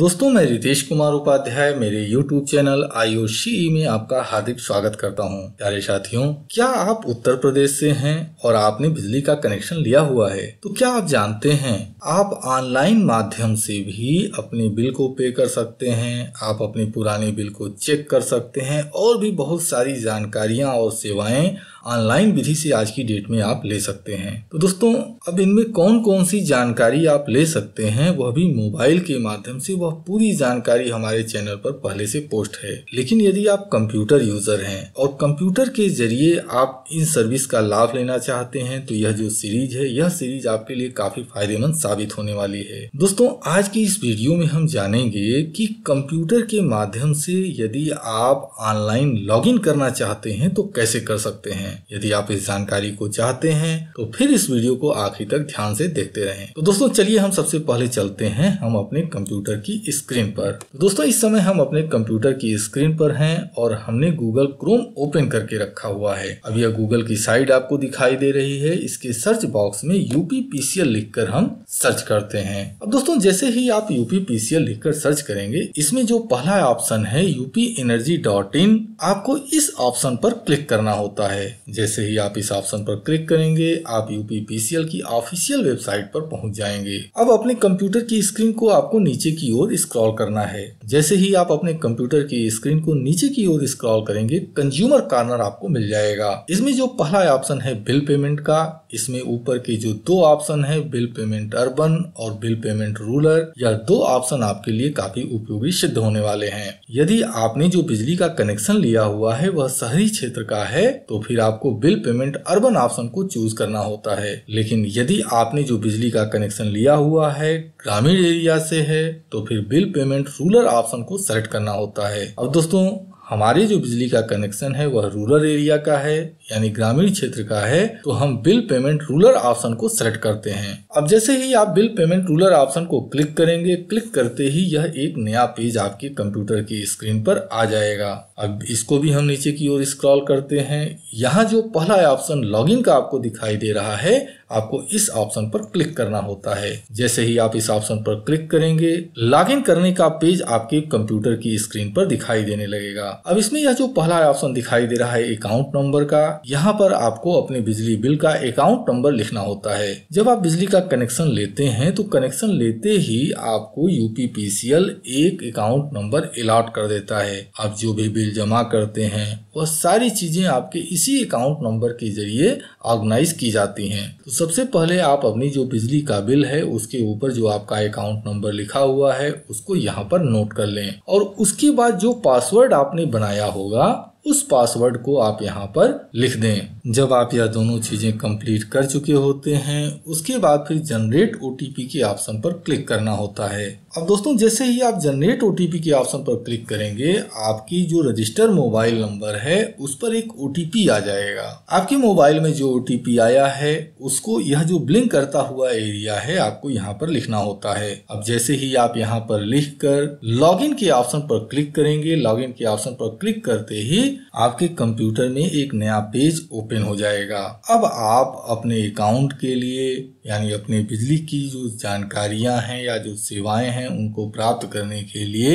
दोस्तों मैं रितेश कुमार उपाध्याय मेरे YouTube चैनल आयुषी में आपका हार्दिक स्वागत करता हूं। प्यारे साथियों क्या आप उत्तर प्रदेश से हैं और आपने बिजली का कनेक्शन लिया हुआ है तो क्या आप जानते हैं आप ऑनलाइन माध्यम से भी अपने बिल को पे कर सकते हैं आप अपने पुराने बिल को चेक कर सकते हैं और भी बहुत सारी जानकारियाँ और सेवाएं ऑनलाइन विधि से आज की डेट में आप ले सकते हैं तो दोस्तों अब इनमें कौन कौन सी जानकारी आप ले सकते हैं वह भी मोबाइल के माध्यम से वह वह पूरी जानकारी हमारे चैनल पर पहले से पोस्ट है लेकिन यदि आप कंप्यूटर यूजर हैं और कंप्यूटर के जरिए आप इन सर्विस का लाभ लेना चाहते हैं तो यह जो सीरीज है यह सीरीज आपके लिए काफी फायदेमंद साबित होने वाली है दोस्तों आज की इस वीडियो में हम जानेंगे की कंप्यूटर के माध्यम से यदि आप ऑनलाइन लॉग करना चाहते हैं तो कैसे कर सकते हैं यदि आप इस जानकारी को चाहते हैं तो फिर इस वीडियो को आखिर तक ध्यान से देखते रहें तो दोस्तों चलिए हम सबसे पहले चलते हैं हम अपने कंप्यूटर की की स्क्रीन पर तो दोस्तों इस समय हम अपने कंप्यूटर की स्क्रीन पर हैं और हमने गूगल क्रोम ओपन करके रखा हुआ है अब यह गूगल की साइट आपको दिखाई दे रही है इसके सर्च बॉक्स में यूपी यूपीपीसीएल लिखकर हम सर्च करते हैं अब दोस्तों जैसे ही आप यूपीपीसीएल लिखकर सर्च करेंगे इसमें जो पहला ऑप्शन है यूपी एनर्जी डॉट इन आपको इस ऑप्शन पर क्लिक करना होता है जैसे ही आप इस ऑप्शन पर क्लिक करेंगे आप यूपी यूपीपीसीएल की ऑफिशियल वेबसाइट पर पहुंच जाएंगे अब अपने कंप्यूटर की स्क्रीन को आपको नीचे की ओर ओर स्क्रॉल करना है जैसे ही आप अपने कंप्यूटर की स्क्रीन को नीचे की ओर स्क्रॉल करेंगे कंज्यूमर कार्नर आपको मिल जाएगा इसमें जो पहला ऑप्शन है बिल पेमेंट का इसमें ऊपर के जो दो ऑप्शन है बिल पेमेंट अर्बन और बिल पेमेंट रूलर यह दो ऑप्शन आपके लिए काफी उपयोगी सिद्ध होने वाले हैं यदि आपने जो बिजली का कनेक्शन लिया हुआ है वह शहरी क्षेत्र का है तो फिर आपको बिल पेमेंट अर्बन ऑप्शन को चूज करना होता है लेकिन यदि आपने जो बिजली का कनेक्शन लिया हुआ है ग्रामीण एरिया से है तो फिर फिर बिल पेमेंट रूलर ऑप्शन को सेलेक्ट करना होता है अब दोस्तों हमारे जो बिजली का कनेक्शन है वह रूरल एरिया का है यानी ग्रामीण क्षेत्र का है तो हम बिल पेमेंट रूलर ऑप्शन को सेलेक्ट करते हैं अब जैसे ही आप बिल पेमेंट रूलर ऑप्शन को क्लिक करेंगे क्लिक करते ही यह एक नया पेज आपके कंप्यूटर की स्क्रीन पर आ जाएगा अब इसको भी हम नीचे की ओर स्क्रॉल करते हैं यहाँ जो पहला ऑप्शन लॉग का आपको दिखाई दे रहा है आपको इस ऑप्शन पर क्लिक करना होता है जैसे ही आप इस ऑप्शन पर क्लिक करेंगे लॉगिन करने का पेज आपके कंप्यूटर की स्क्रीन पर दिखाई देने लगेगा अब इसमें यह जो पहला ऑप्शन दिखाई दे रहा है अकाउंट नंबर का यहाँ पर आपको अपने बिजली बिल का अकाउंट नंबर लिखना होता है जब आप बिजली का कनेक्शन लेते हैं तो कनेक्शन लेते ही आपको यूपीपीसीएल एक अकाउंट नंबर अलाट कर देता है आप जो भी बिल जमा करते हैं वह सारी चीजें आपके इसी अकाउंट नंबर के जरिए ऑर्गेनाइज की जाती है तो सबसे पहले आप अपनी जो बिजली का बिल है उसके ऊपर जो आपका अकाउंट नंबर लिखा हुआ है उसको यहाँ पर नोट कर लें और उसके बाद जो पासवर्ड आपने बनाया होगा उस पासवर्ड को आप यहाँ पर लिख दें जब आप यह दोनों चीज़ें कंप्लीट कर चुके होते हैं उसके बाद फिर जनरेट ओ के ऑप्शन पर क्लिक करना होता है अब दोस्तों जैसे ही आप जनरेट ओ के ऑप्शन पर क्लिक करेंगे आपकी जो रजिस्टर मोबाइल नंबर है उस पर एक ओ आ जाएगा आपके मोबाइल में जो ओ आया है उसको यह जो ब्लिंक करता हुआ एरिया है आपको यहाँ पर लिखना होता है अब जैसे ही आप यहाँ पर लिख कर लॉग के ऑप्शन पर क्लिक करेंगे लॉग के ऑप्शन पर क्लिक करते ही आपके कंप्यूटर में एक नया पेज ओपन हो जाएगा अब आप अपने अकाउंट के लिए यानी अपने बिजली की जो जानकारियां हैं या जो सेवाएं हैं उनको प्राप्त करने के लिए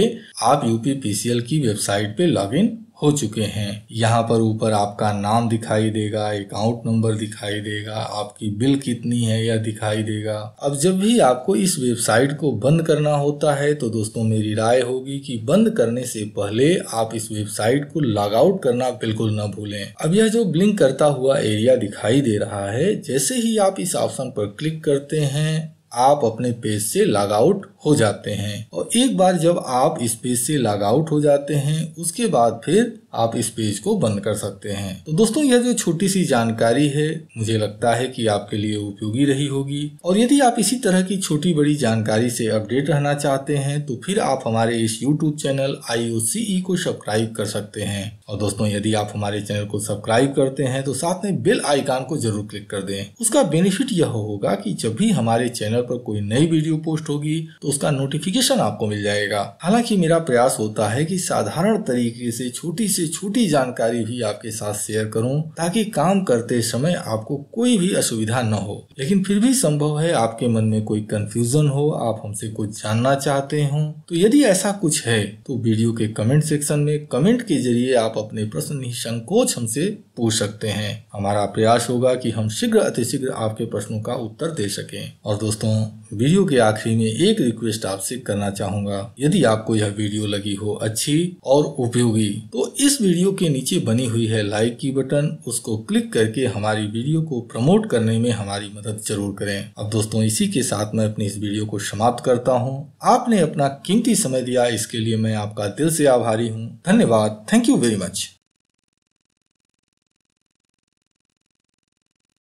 आप यूपीपीसीएल की वेबसाइट पे लॉगिन हो चुके हैं यहाँ पर ऊपर आपका नाम दिखाई देगा अकाउंट नंबर दिखाई देगा आपकी बिल कितनी है यह दिखाई देगा अब जब भी आपको इस वेबसाइट को बंद करना होता है तो दोस्तों मेरी राय होगी कि बंद करने से पहले आप इस वेबसाइट को लॉग आउट करना बिल्कुल न भूलें अब यह जो ब्लिंक करता हुआ एरिया दिखाई दे रहा है जैसे ही आप इस ऑप्शन पर क्लिक करते हैं आप अपने पेज से लॉग आउट हो जाते हैं और एक बार जब आप इस पेज से लॉग आउट हो जाते हैं उसके बाद फिर आप इस पेज को बंद कर सकते हैं तो दोस्तों यह जो छोटी सी जानकारी है मुझे लगता है कि आपके लिए उपयोगी रही होगी और यदि आप इसी तरह की छोटी बड़ी जानकारी से अपडेट रहना चाहते हैं तो फिर आप हमारे इस यूट्यूब चैनल आई e को सब्सक्राइब कर सकते हैं और दोस्तों यदि आप हमारे चैनल को सब्सक्राइब करते हैं तो साथ में बेल आइकान को जरूर क्लिक कर दें उसका बेनिफिट यह होगा कि जब भी हमारे चैनल पर कोई नई वीडियो पोस्ट होगी तो उसका नोटिफिकेशन आपको मिल जाएगा हालांकि मेरा प्रयास होता है कि साधारण तरीके से छोटी से छोटी जानकारी भी आपके साथ शेयर करूं ताकि काम करते समय आपको कोई भी असुविधा न हो लेकिन फिर भी संभव है आपके मन में कोई कंफ्यूजन हो आप हमसे कुछ जानना चाहते हो तो यदि ऐसा कुछ है तो वीडियो के कमेंट सेक्शन में कमेंट के जरिए आप अपने प्रश्न निसंकोच हमसे पूछ सकते हैं हमारा प्रयास होगा कि हम शीघ्र अतिशीघ्र आपके प्रश्नों का उत्तर दे सकें और दोस्तों वीडियो के आखिरी में एक रिक्वेस्ट आपसे करना चाहूंगा यदि आपको यह वीडियो लगी हो अच्छी और उपयोगी तो इस वीडियो के नीचे बनी हुई है लाइक की बटन उसको क्लिक करके हमारी वीडियो को प्रमोट करने में हमारी मदद जरूर करें अब दोस्तों इसी के साथ मैं अपनी इस वीडियो को समाप्त करता हूँ आपने अपना कीमती समय दिया इसके लिए मैं आपका दिल से आभारी हूँ धन्यवाद थैंक यू वेरी मच